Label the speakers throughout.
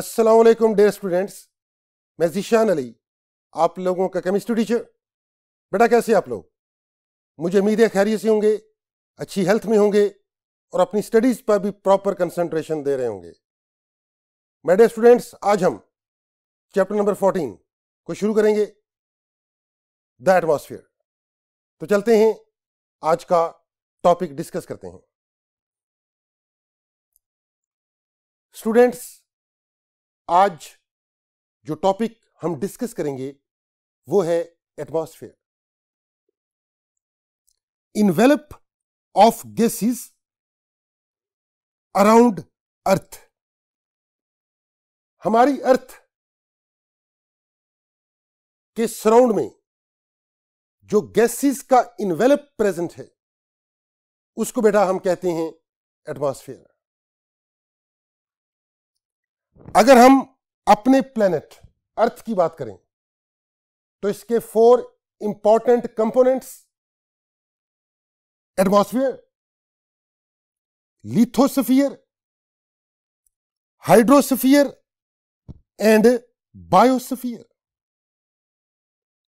Speaker 1: असलकुम dear students मैं जीशान अली आप लोगों का केमिस्ट्री टीचर बेटा कैसे आप लोग मुझे उम्मीद है खैरियत से होंगे अच्छी हेल्थ में होंगे और अपनी स्टडीज़ पर भी प्रॉपर कंसंट्रेशन दे रहे होंगे मैं डेयर स्टूडेंट्स आज हम चैप्टर नंबर
Speaker 2: फोर्टीन को शुरू करेंगे द एटमॉस्फेयर तो चलते हैं आज का टॉपिक डिस्कस करते हैं स्टूडेंट्स आज जो टॉपिक हम डिस्कस करेंगे वो है atmosphere envelope of gases around earth हमारी अर्थ के सराउंड में जो गैसेस का इन्वेलप प्रेजेंट है उसको बेटा हम कहते हैं एटमॉस्फेयर अगर हम अपने प्लेनेट अर्थ की बात करें तो इसके four important components atmosphere lithosphere hydrosphere and biosphere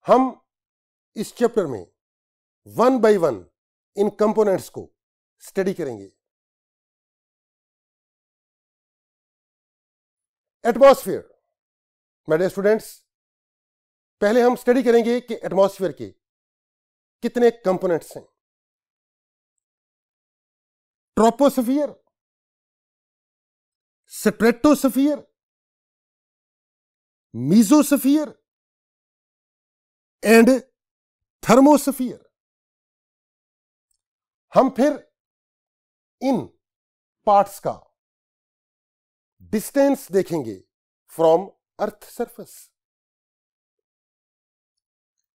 Speaker 2: हम इस चैप्टर में वन बाय वन इन कंपोनेंट्स को स्टडी करेंगे एटमॉस्फेयर मेरे स्टूडेंट्स पहले हम स्टडी करेंगे कि एटमॉस्फेयर के कितने कंपोनेंट्स हैं ट्रोपोसफियर स्ट्रेटोसफियर मीजोसफियर एंड थर्मोसफियर हम फिर इन पार्ट्स का डिस्टेंस देखेंगे from earth surface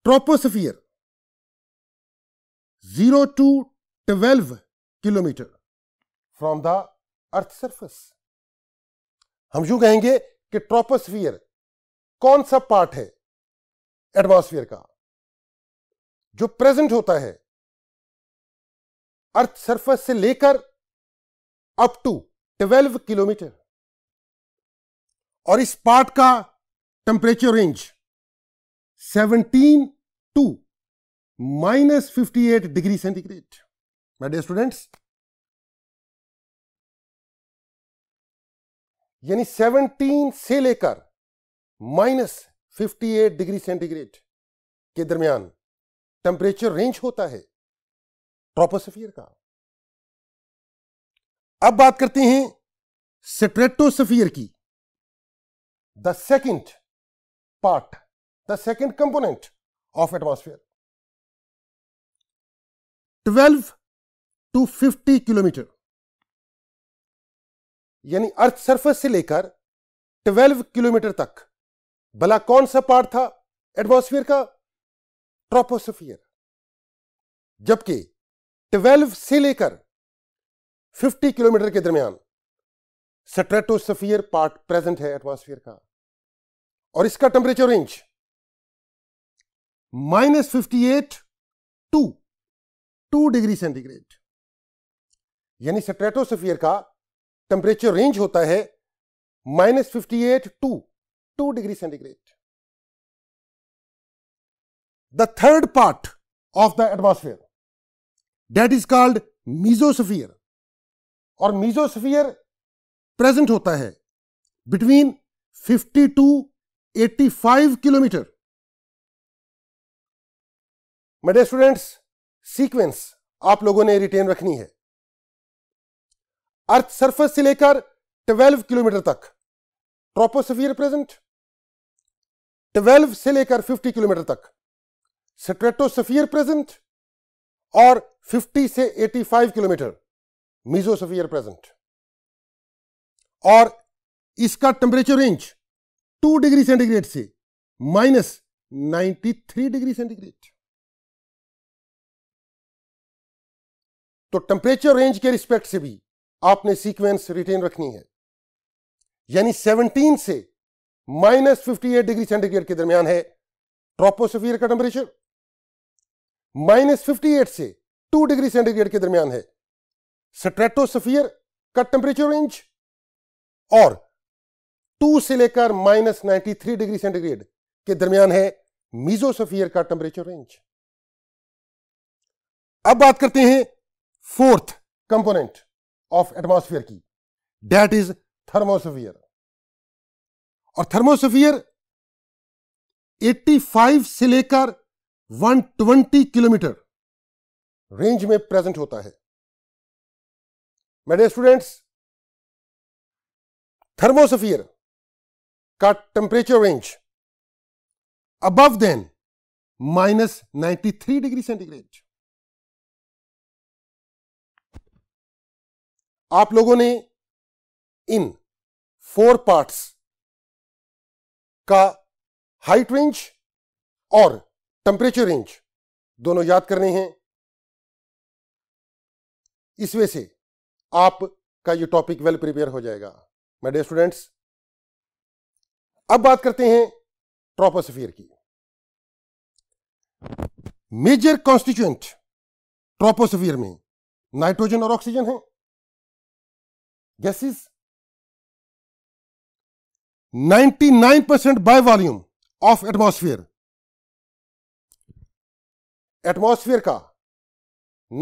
Speaker 2: troposphere zero to twelve kilometre from the earth
Speaker 1: surface हम यू कहेंगे कि ट्रोपोस्फियर कौन
Speaker 2: सा पार्ट है एटमॉस्फेयर का जो प्रेजेंट होता है अर्थ सरफेस से लेकर अप टू ट्वेल्व किलोमीटर और इस पार्ट का temperature range 17 to minus fifty degree centigrade my students यानी 17 से लेकर माइनस
Speaker 1: फिफ्टी डिग्री सेंटीग्रेड के दरमियान टेम्परेचर रेंज होता है
Speaker 2: ट्रोपोसफियर का अब बात करते हैं सेट्रेटोसफियर की the second part, the second component of atmosphere. 12 to 50 kilometre यानी अर्थ सरफेस से लेकर 12 किलोमीटर तक भला
Speaker 1: कौन सा पार्ट था एटमॉस्फेयर का ट्रोपोसफियर जबकि 12 से लेकर 50 किलोमीटर के दरमियान स्ट्रेटोसफियर पार्ट प्रेजेंट है एटमॉस्फेयर का और इसका temperature range minus fifty eight to two degree centigrade यानी स्ट्रेटोसफियर का टेम्परेचर रेंज होता है minus fifty eight to two degree centigrade
Speaker 2: the third part of the atmosphere that is called mesosphere और mesosphere present होता है between 50 to 85 kilometre मेरे students sequence आप लोगों ने रिटेन रखनी है अर्थ सरफेस से
Speaker 1: लेकर 12 किलोमीटर तक ट्रोपोसफियर प्रेजेंट 12 से लेकर 50 किलोमीटर तक स्ट्रेटोसफियर प्रेजेंट और 50 से 85 किलोमीटर मीजोसफियर प्रेजेंट और इसका temperature range two degree centigrade से
Speaker 2: minus ninety three degree centigrade तो टेम्परेचर रेंज के रिस्पेक्ट से भी आपने सीक्वेंस
Speaker 1: रिटेन रखनी है यानी 17 से माइनस फिफ्टी डिग्री सेंटीग्रेड के दरमियान है ट्रोपोसफियर का टेम्परेचर माइनस फिफ्टी से 2 डिग्री सेंटीग्रेड के दरमियान है स्ट्रेटोसफियर का टेम्परेचर रेंज और टू से लेकर minus ninety three degree centigrade के दरमियान है मीजोसफियर का टेम्परेचर रेंज अब बात करते हैं फोर्थ कंपोनेंट ऑफ एटमॉस्फेयर की डेट इज थर्मोसफियर और थर्मोसफियर
Speaker 2: 85 से लेकर 120 किलोमीटर रेंज में प्रेजेंट होता है मेरे स्टूडेंट्स थर्मोसफियर का temperature range above than minus three degree centigrade आप लोगों ने इन फोर पार्ट्स का हाइट रेंज और टेम्परेचर रेंज दोनों याद करने हैं इस वजह से आपका ये टॉपिक वेल प्रिपेयर हो जाएगा माय डियर स्टूडेंट्स अब बात करते हैं ट्रोपोस्फीयर की मेजर कॉन्स्टिट्यूएंट ट्रोपोस्फीयर में नाइट्रोजन और ऑक्सीजन है gases 99 percent by volume of atmosphere atmosphere का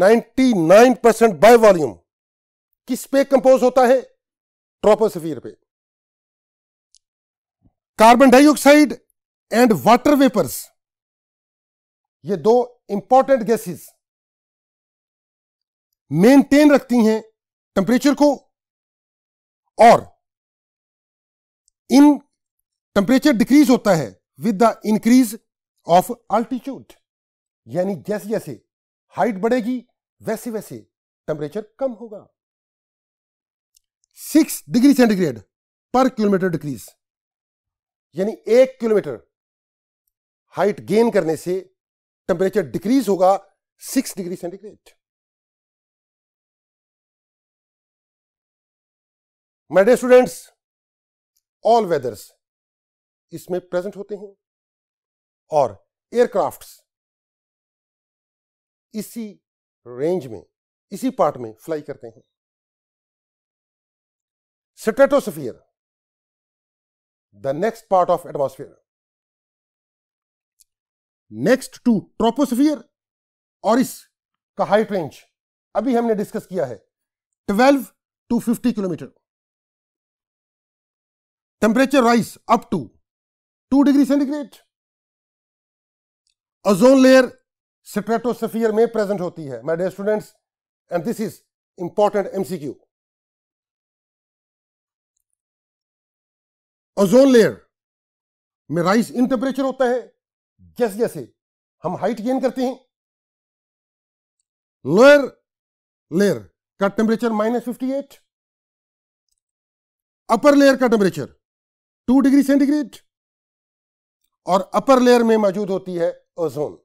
Speaker 2: 99 परसेंट बाय वॉल्यूम किस पे कंपोज होता है ट्रोपोस्फीयर पे carbon dioxide and water vapours ये दो इंपॉर्टेंट गैसेस मेंटेन रखती हैं टेम्परेचर को और इन टेम्परेचर डिक्रीज होता है
Speaker 1: with the increase of altitude यानी जैसे जैसे हाइट बढ़ेगी वैसे वैसे टेम्परेचर कम होगा six degree centigrade per kilometre decrease यानी एक किलोमीटर
Speaker 2: हाइट गेन करने से टेम्परेचर डिक्रीज होगा six degree centigrade my students all weathers इसमें प्रेजेंट होते हैं और एयरक्राफ्ट्स इसी रेंज में इसी पार्ट में फ्लाई करते हैं stratosphere the next part of atmosphere next to troposphere और इसका
Speaker 1: हाइट रेंज अभी हमने डिस्कस किया है 12 to 50 kilometre
Speaker 2: temperature rise up to 2 degree centigrade ozone layer stratosphere में प्रेजेंट होती है my dear students and this is important MCQ ozone layer में राइस इन टेम्परेचर होता है जैसे जैसे हम हाइट गेन करते हैं लोअर लेयर का temperature minus fifty eight upper layer का टेम्परेचर टू डिग्री सेंटीग्रेड और अपर लेयर में मौजूद होती है ओजोन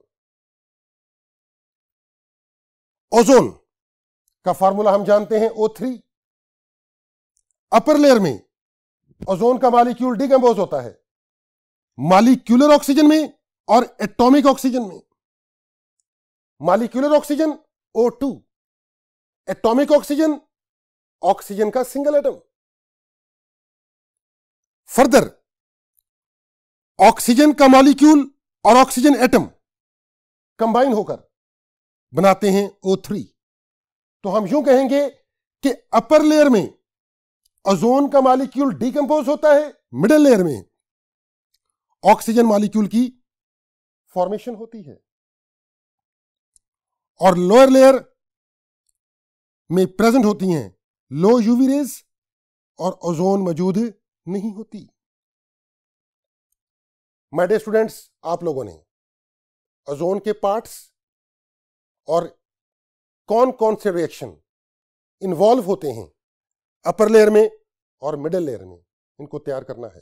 Speaker 2: ओजोन का फार्मूला हम जानते हैं ओ थ्री
Speaker 1: अपर लेयर में ओजोन का मालिक्यूल डिकम्पोज होता है मालिक्यूलर ऑक्सीजन में और एटॉमिक ऑक्सीजन में molecular oxygen
Speaker 2: O two atomic oxygen oxygen का सिंगल एटम फर्दर ऑक्सीजन का मॉलिक्यूल और ऑक्सीजन एटम कंबाइन होकर बनाते
Speaker 1: हैं ओ थ्री तो हम यूं कहेंगे कि अपर लेयर में ओजोन का मालिक्यूल डीकम्पोज होता है मिडल लेयर में ऑक्सीजन मालिक्यूल की फॉर्मेशन होती है
Speaker 2: और लोअर लेयर में प्रेजेंट होती हैं लो यूवी रेज और ओजोन मौजूद नहीं होती
Speaker 1: माय डे स्टूडेंट्स आप लोगों ने ओजोन के पार्ट्स और कौन कौन से रिएक्शन इन्वॉल्व होते हैं अपर लेयर में
Speaker 2: और मिडल लेयर में इनको तैयार करना है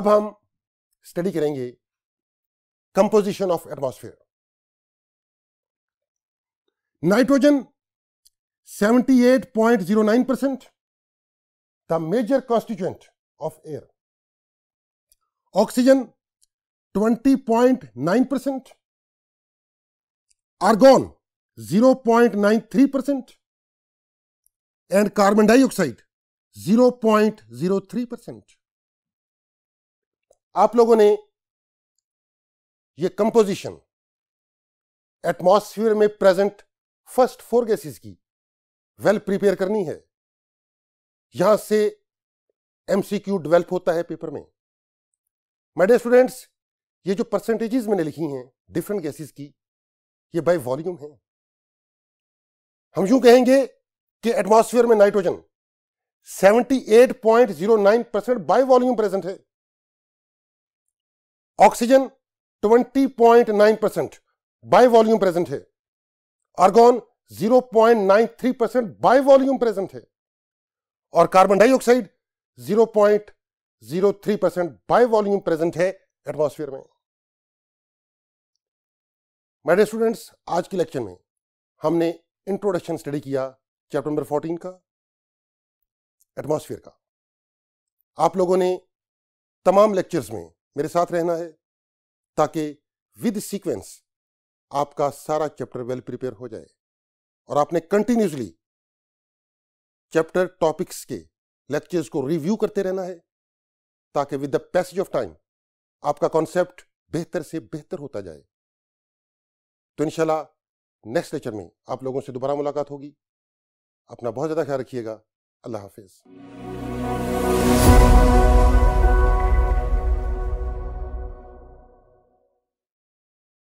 Speaker 2: अब हम स्टडी करेंगे composition of atmosphere nitrogen 78.09 percent
Speaker 1: the major constituent of air oxygen 20.9%, are gone 0.93 percent and carbon dioxide 0.03 percent आप लोगों ने
Speaker 2: यह कंपोजिशन एटमॉस्फेयर में प्रेजेंट फर्स्ट फोर गैसेस की वेल well प्रिपेयर करनी है यहां
Speaker 1: से एमसीक्यू डेवलप होता है पेपर में डियर स्टूडेंट्स ये जो परसेंटेजेस मैंने लिखी हैं डिफरेंट गैसेस की ये बाय वॉल्यूम है हम यूं कहेंगे कि एटमॉस्फेयर में nitrogen 78.09 percent by volume present है oxygen 20.9 percent by volume present है argon 0.93 percent by volume present है और carbon dioxide 0.03 percent by volume present है एटमॉस्फेयर में मेरे स्टूडेंट्स आज के लेक्चर में हमने इंट्रोडक्शन स्टडी किया चैप्टर नंबर 14 का एटमॉस्फेयर का आप लोगों ने तमाम लेक्चर्स में मेरे साथ रहना है ताकि विद सीक्वेंस आपका सारा चैप्टर वेल प्रिपेयर हो जाए और आपने कंटिन्यूसली चैप्टर टॉपिक्स के लेक्चर्स को रिव्यू करते रहना है ताकि with the passage of time आपका कॉन्सेप्ट बेहतर से बेहतर होता जाए तो इनशाला नेक्स्ट लेक्चर में आप लोगों से दोबारा मुलाकात होगी अपना बहुत ज़्यादा ख्याल रखिएगा अल्लाह हाफिज़